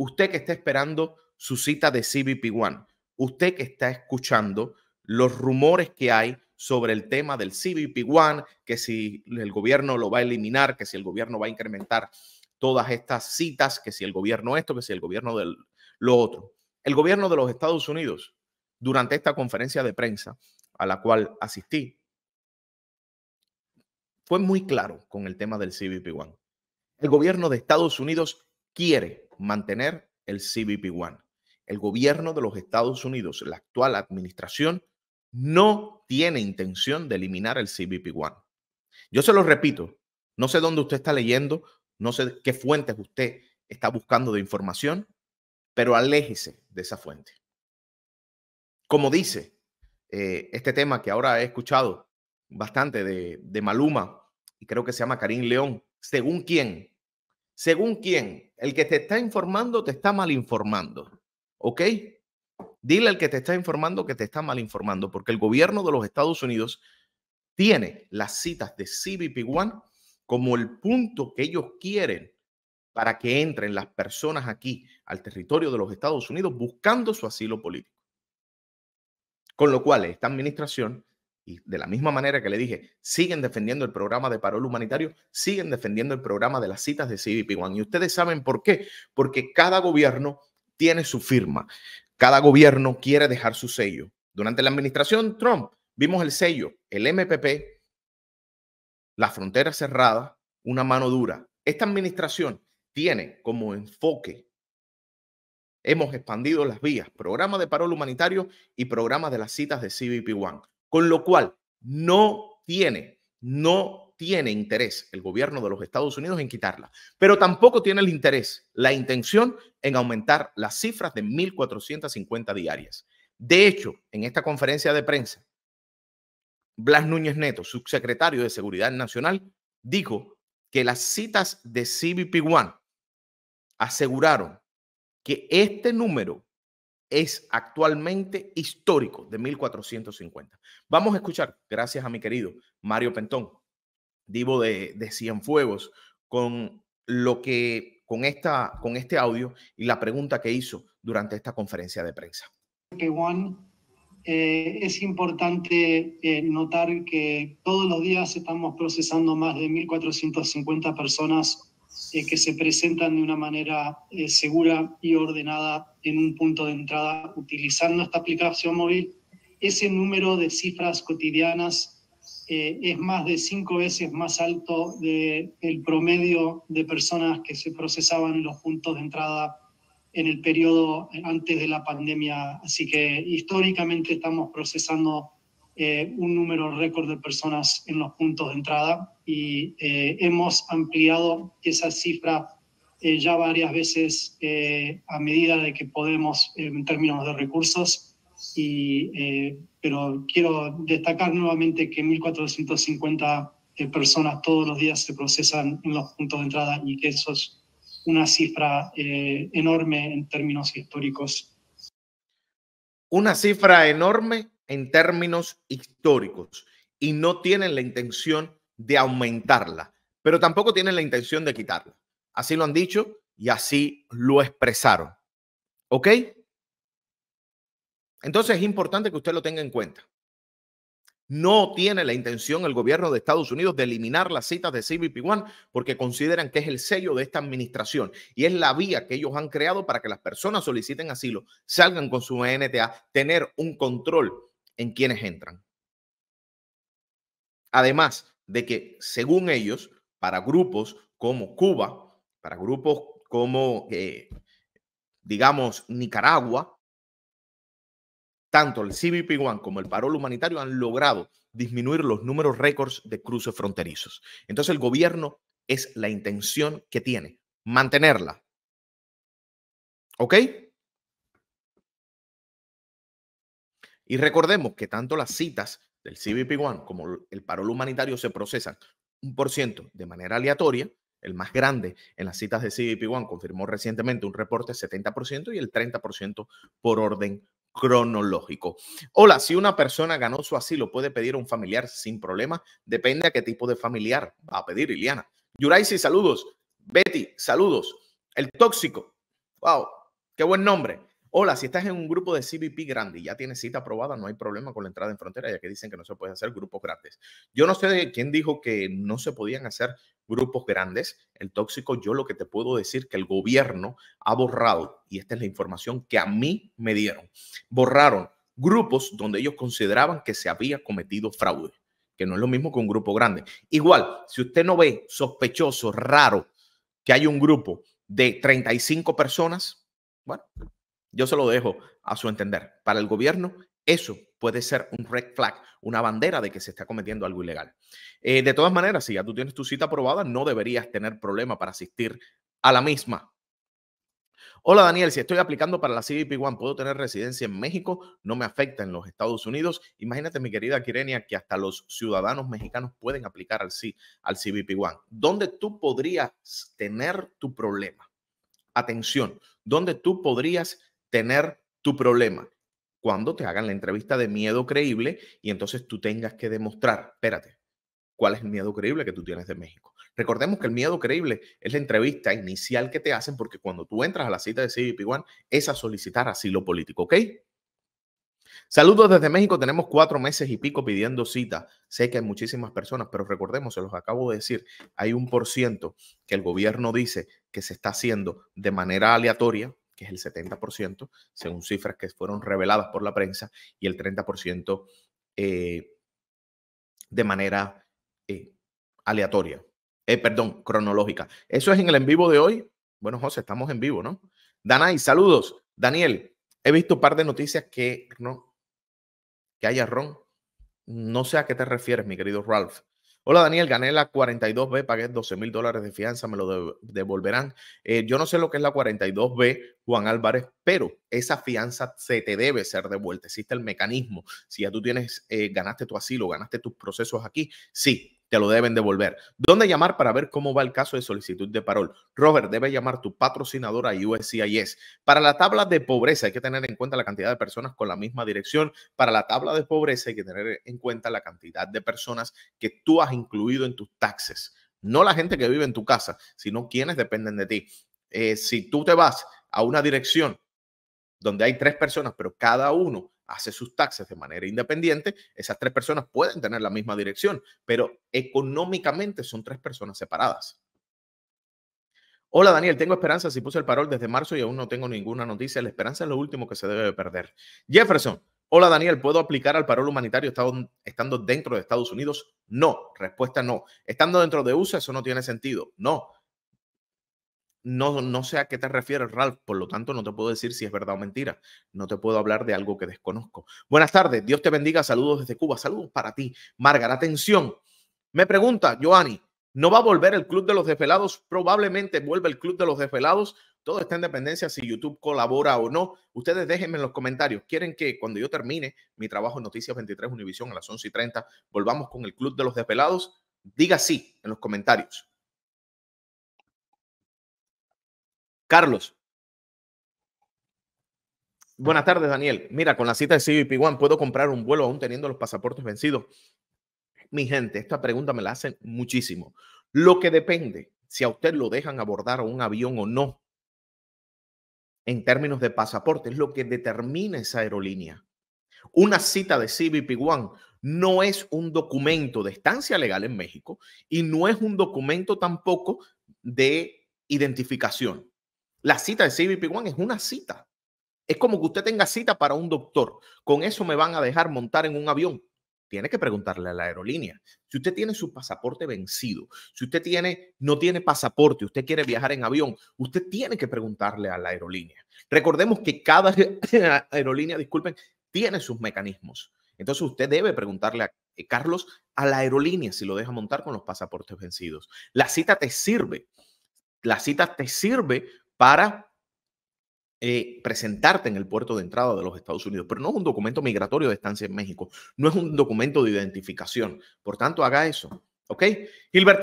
usted que está esperando su cita de CBP One, usted que está escuchando los rumores que hay sobre el tema del CBP One, que si el gobierno lo va a eliminar, que si el gobierno va a incrementar todas estas citas, que si el gobierno esto, que si el gobierno del, lo otro. El gobierno de los Estados Unidos, durante esta conferencia de prensa a la cual asistí, fue muy claro con el tema del CBP One. El gobierno de Estados Unidos quiere mantener el CBP-1. El gobierno de los Estados Unidos, la actual administración, no tiene intención de eliminar el CBP-1. Yo se lo repito, no sé dónde usted está leyendo, no sé qué fuentes usted está buscando de información, pero aléjese de esa fuente. Como dice eh, este tema que ahora he escuchado bastante de, Maluma, y creo que se llama Karim León, según quién, ¿Según quién? El que te está informando te está mal informando. ¿Ok? Dile al que te está informando que te está mal informando, porque el gobierno de los Estados Unidos tiene las citas de cbp One como el punto que ellos quieren para que entren las personas aquí al territorio de los Estados Unidos buscando su asilo político. Con lo cual, esta administración y de la misma manera que le dije, siguen defendiendo el programa de parol humanitario, siguen defendiendo el programa de las citas de CBP One. Y ustedes saben por qué. Porque cada gobierno tiene su firma. Cada gobierno quiere dejar su sello. Durante la administración Trump vimos el sello, el MPP, la frontera cerrada, una mano dura. Esta administración tiene como enfoque Hemos expandido las vías, programa de parol humanitario y programa de las citas de CBP One. Con lo cual, no tiene, no tiene interés el gobierno de los Estados Unidos en quitarla, pero tampoco tiene el interés, la intención en aumentar las cifras de 1.450 diarias. De hecho, en esta conferencia de prensa, Blas Núñez Neto, subsecretario de Seguridad Nacional, dijo que las citas de CBP One aseguraron que este número es actualmente histórico de 1450. Vamos a escuchar, gracias a mi querido Mario Pentón, divo de, de Cienfuegos, con lo que con esta con este audio y la pregunta que hizo durante esta conferencia de prensa. Eh, es importante eh, notar que todos los días estamos procesando más de 1.450 personas eh, que se presentan de una manera eh, segura y ordenada en un punto de entrada utilizando esta aplicación móvil. Ese número de cifras cotidianas eh, es más de cinco veces más alto del promedio de personas que se procesaban en los puntos de entrada en el periodo antes de la pandemia. Así que históricamente estamos procesando eh, un número récord de personas en los puntos de entrada y eh, hemos ampliado esa cifra eh, ya varias veces a medida de que podemos en términos de recursos. Y, pero quiero destacar nuevamente que 1.450 personas todos los días se procesan en los puntos de entrada y que eso es una cifra enorme en términos históricos. Una cifra enorme en términos históricos y no tienen la intención de aumentarla, pero tampoco tienen la intención de quitarla. Así lo han dicho y así lo expresaron. ¿Ok? Entonces es importante que usted lo tenga en cuenta. No tiene la intención el gobierno de Estados Unidos de eliminar las citas de cbp One porque consideran que es el sello de esta administración y es la vía que ellos han creado para que las personas soliciten asilo, salgan con su NTA, tener un control en quienes entran. Además de que, según ellos, para grupos como Cuba, para grupos como, eh, digamos, Nicaragua, tanto el CBP-1 como el parol humanitario han logrado disminuir los números récords de cruces fronterizos. Entonces el gobierno es la intención que tiene, mantenerla. ¿Ok? Y recordemos que tanto las citas del CBP-1 como el parol humanitario se procesan un por ciento de manera aleatoria. El más grande en las citas de CBP-1 confirmó recientemente un reporte 70% y el 30% por orden cronológico. Hola, si una persona ganó su asilo, puede pedir a un familiar sin problema. Depende a qué tipo de familiar va a pedir, Iliana. Yuraisi, saludos. Betty, saludos. El tóxico. Wow, qué buen nombre. Hola, si estás en un grupo de CBP grande y ya tienes cita aprobada, no hay problema con la entrada en frontera, ya que dicen que no se puede hacer grupos grandes. Yo no sé quién dijo que no se podían hacer grupos grandes. El tóxico, yo lo que te puedo decir que el gobierno ha borrado, y esta es la información que a mí me dieron, borraron grupos donde ellos consideraban que se había cometido fraude, que no es lo mismo que un grupo grande. Igual, si usted no ve sospechoso, raro, que hay un grupo de 35 personas, bueno, yo se lo dejo a su entender. Para el gobierno, eso puede ser un red flag, una bandera de que se está cometiendo algo ilegal. Eh, de todas maneras, si ya tú tienes tu cita aprobada, no deberías tener problema para asistir a la misma. Hola Daniel, si estoy aplicando para la CBP-1, ¿puedo tener residencia en México? No me afecta en los Estados Unidos. Imagínate, mi querida Kirenia, que hasta los ciudadanos mexicanos pueden aplicar al, sí al CBP-1. ¿Dónde tú podrías tener tu problema? Atención, ¿dónde tú podrías tener tu problema cuando te hagan la entrevista de miedo creíble y entonces tú tengas que demostrar, espérate, cuál es el miedo creíble que tú tienes de México. Recordemos que el miedo creíble es la entrevista inicial que te hacen porque cuando tú entras a la cita de CBP1 es a solicitar asilo político, ¿ok? Saludos desde México, tenemos cuatro meses y pico pidiendo cita. Sé que hay muchísimas personas, pero recordemos, se los acabo de decir, hay un por ciento que el gobierno dice que se está haciendo de manera aleatoria, que es el 70%, según cifras que fueron reveladas por la prensa, y el 30% eh, de manera eh, aleatoria, eh, perdón, cronológica. Eso es en el en vivo de hoy. Bueno, José, estamos en vivo, ¿no? Danay, saludos. Daniel, he visto un par de noticias que no, que haya ron. No sé a qué te refieres, mi querido Ralph. Hola Daniel, gané la 42B, pagué 12 mil dólares de fianza, me lo devolverán. Eh, yo no sé lo que es la 42B, Juan Álvarez, pero esa fianza se te debe ser devuelta. Existe el mecanismo. Si ya tú tienes, eh, ganaste tu asilo, ganaste tus procesos aquí, sí, te lo deben devolver. ¿Dónde llamar para ver cómo va el caso de solicitud de parol? Robert, debe llamar tu patrocinador a USCIS. Para la tabla de pobreza hay que tener en cuenta la cantidad de personas con la misma dirección. Para la tabla de pobreza hay que tener en cuenta la cantidad de personas que tú has incluido en tus taxes. No la gente que vive en tu casa, sino quienes dependen de ti. Eh, si tú te vas a una dirección donde hay tres personas, pero cada uno hace sus taxes de manera independiente, esas tres personas pueden tener la misma dirección, pero económicamente son tres personas separadas. Hola Daniel, tengo esperanza si puse el parol desde marzo y aún no tengo ninguna noticia. La esperanza es lo último que se debe perder. Jefferson, hola Daniel, ¿puedo aplicar al parol humanitario estando dentro de Estados Unidos? No, respuesta no. Estando dentro de USA, eso no tiene sentido. No, no, no sé a qué te refieres, Ralph, por lo tanto no te puedo decir si es verdad o mentira. No te puedo hablar de algo que desconozco. Buenas tardes, Dios te bendiga, saludos desde Cuba, saludos para ti. Margarita, atención. Me pregunta, Joanny, ¿no va a volver el Club de los Desvelados? Probablemente vuelve el Club de los Desvelados. Todo está en dependencia si YouTube colabora o no. Ustedes déjenme en los comentarios. ¿Quieren que cuando yo termine mi trabajo en Noticias 23 Univisión a las 11 y 30 volvamos con el Club de los Desvelados? Diga sí en los comentarios. Carlos. Buenas tardes, Daniel. Mira, con la cita de CBP One puedo comprar un vuelo aún teniendo los pasaportes vencidos. Mi gente, esta pregunta me la hacen muchísimo. Lo que depende si a usted lo dejan abordar un avión o no, en términos de pasaporte, es lo que determina esa aerolínea. Una cita de CBP One no es un documento de estancia legal en México y no es un documento tampoco de identificación. La cita de CBP1 es una cita. Es como que usted tenga cita para un doctor. Con eso me van a dejar montar en un avión. Tiene que preguntarle a la aerolínea. Si usted tiene su pasaporte vencido, si usted tiene, no tiene pasaporte, usted quiere viajar en avión, usted tiene que preguntarle a la aerolínea. Recordemos que cada aerolínea, disculpen, tiene sus mecanismos. Entonces usted debe preguntarle a eh, Carlos a la aerolínea si lo deja montar con los pasaportes vencidos. La cita te sirve. La cita te sirve para eh, presentarte en el puerto de entrada de los Estados Unidos. Pero no es un documento migratorio de estancia en México, no es un documento de identificación. Por tanto, haga eso. ¿Ok? Gilbert